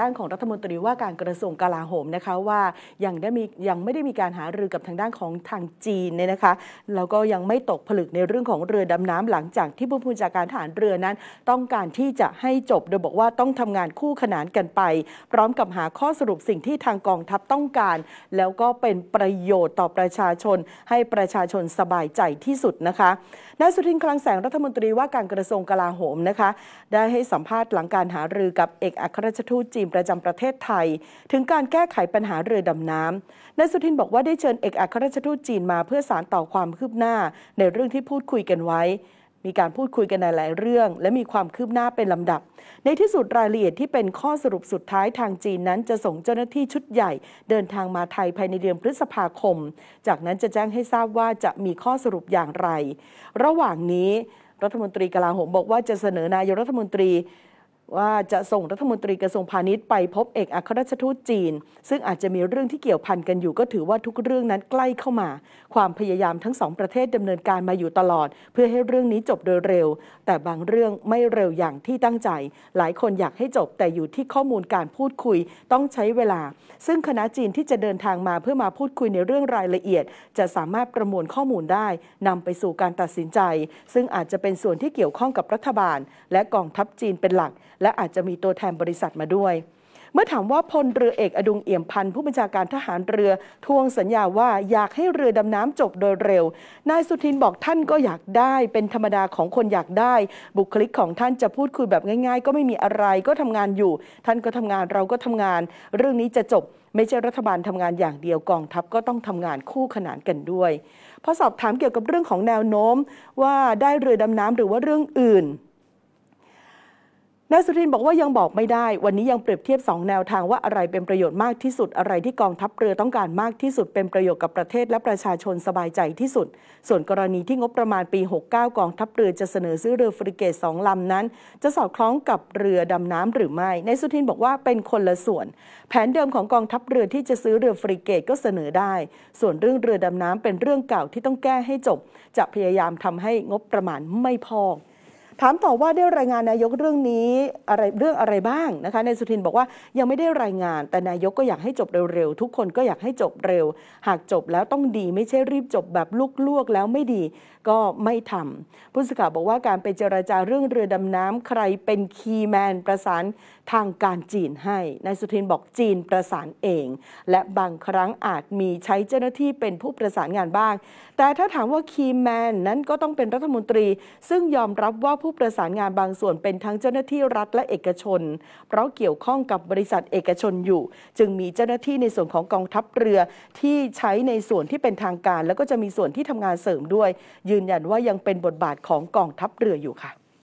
ด้านของรัฐมนตรีว่าการกระทรวงกลาโหมนะคะว่ายังได้มียังไม่ได้มีการหารือกับทางด้านของทางจีนเนี่ยนะคะแล้วก็ยังไม่ตกผลึกในเรื่องของเรือดำน้ำหลังจากที่ผู้พูญจาการฐานเรือนั้น ต้องการที่จะให้จบโดยบอกว่าต้องทำงานคู่ขนานกันไป พร้อมกับหาข้อสรุปสิ่งที่ทางกองทัพต้องการ แล้วก็เป็นประโยชน์ต่อประชาชน ให้ประชาชนสบายใจที่สุดนะคะนายสุทินคลังแสงรัฐมนตรีว่าการกระทรวงกลาโหมนะคะได้ให้สัมภาษณ์หลังการหารือกับเอกอัครราชทูตจีนประจำประเทศไทยถึงการแก้ไขปัญหาเรือดำน้ำนายสุทินบอกว่าได้เชิญเอกอัครราชทูตจีนมาเพื่อสารต่อความคืบหน้าในเรื่องที่พูดคุยกันไว้ มีการพูดคุยกันในหลายเรื่อง และมีความคืบหน้าเป็นลำดับ ในที่สุดรายละเอียดที่เป็นข้อสรุปสุดท้ายทางจีนนั้นจะส่งเจ้าหน้าที่ชุดใหญ่ เดินทางมาไทยภายในเดือนพฤษภาคม จากนั้นจะแจ้งให้ทราบว่าจะมีข้อสรุปอย่างไร ระหว่างนี้ รัฐมนตรีกลาโหมบอกว่าจะเสนอนายรัฐมนตรีว่าจะส่งรัฐมนตรีกระทรวงพาณิชย์ไปพบเอกอัครราชทูตจีน ซึ่งอาจจะมีเรื่องที่เกี่ยวพันกันอยู่ก็ถือว่าทุกเรื่องนั้นใกล้เข้ามา ความพยายามทั้งสองประเทศดำเนินการมาอยู่ตลอด เพื่อให้เรื่องนี้จบโดยเร็ว แต่บางเรื่องไม่เร็วอย่างที่ตั้งใจ หลายคนอยากให้จบแต่อยู่ที่ข้อมูลการพูดคุยต้องใช้เวลา ซึ่งคณะจีนที่จะเดินทางมาเพื่อมาพูดคุยในเรื่องรายละเอียด จะสามารถประมวลข้อมูลได้ นำไปสู่การตัดสินใจ ซึ่งอาจจะเป็นส่วนที่เกี่ยวข้องกับรัฐบาล และกองทัพจีนเป็นหลักและอาจจะมีตัวแทนบริษัทมาด้วย เมื่อถามว่าพลเรือเอกอดุงเอี่ยมพันธ์ผู้บัญชาการทหารเรือทวงสัญญาว่าอยากให้เรือดำน้ำจบโดยเร็ว นายสุทินบอกท่านก็อยากได้ เป็นธรรมดาของคนอยากได้ บุคลิกของท่านจะพูดคุยแบบง่ายๆ ก็ไม่มีอะไรก็ทำงานอยู่ ท่านก็ทำงานเราก็ทำงาน เรื่องนี้จะจบ ไม่ใช่รัฐบาลทำงานอย่างเดียวกองทัพก็ต้องทำงานคู่ขนานกันด้วยพอสอบถามเกี่ยวกับเรื่องของแนวโน้มว่าได้เรือดำน้ำหรือว่าเรื่องอื่นนายสุทินบอกว่ายังบอกไม่ได้วันนี้ยังเปรียบเทียบ2แนวทางว่าอะไรเป็นประโยชน์มากที่สุดอะไรที่กองทัพเรือต้องการมากที่สุด เป็นประโยชน์กับประเทศและประชาชนสบายใจที่สุด ส่วนกรณีที่งบประมาณปี 69 กองทัพเรือจะเสนอซื้อเรือฟริเกตสองลำนั้น จะสอดคล้องกับเรือดำน้ำหรือไม่นายสุทินบอกว่าเป็นคนละส่วน แผนเดิมของกองทัพเรือที่จะซื้อเรือฟริเกตก็เสนอได้ ส่วนเรื่องเรือดำน้ำเป็นเรื่องเก่าที่ต้องแก้ให้จบ จะพยายามทำให้งบประมาณไม่พอถามต่อว่าได้รายงานนายกเรื่องนี้อะไรเรื่องอะไรบ้างนะคะนายสุทินบอกว่ายังไม่ได้รายงาน แต่ นายกก็อยากให้จบเร็วๆ ทุกคนก็อยากให้จบเร็ว หากจบแล้วต้องดีไม่ใช่รีบจบแบบลวกแล้วไม่ดีก็ไม่ทำผู้สื่อข่าวบอกว่าการไปเจราจาเรื่องเรือดำน้ำใครเป็นคีย์แมนประสานทางการจีนให้นายสุทินบอกจีนประสานเอง และบางครั้งอาจมีใช้เจ้าหน้าที่เป็นผู้ประสานงานบ้าง แต่ถ้าถามว่าคีย์แมนนั้นก็ต้องเป็นรัฐมนตรีซึ่งยอมรับว่าผู้ผู้ประสานงานบางส่วนเป็นทั้งเจ้าหน้าที่รัฐและเอกชน เพราะเกี่ยวข้องกับบริษัทเอกชนอยู่ จึงมีเจ้าหน้าที่ในส่วนของกองทัพเรือที่ใช้ในส่วนที่เป็นทางการ แล้วก็จะมีส่วนที่ทำงานเสริมด้วย ยืนยันว่ายังเป็นบทบาทของกองทัพเรืออยู่ค่ะ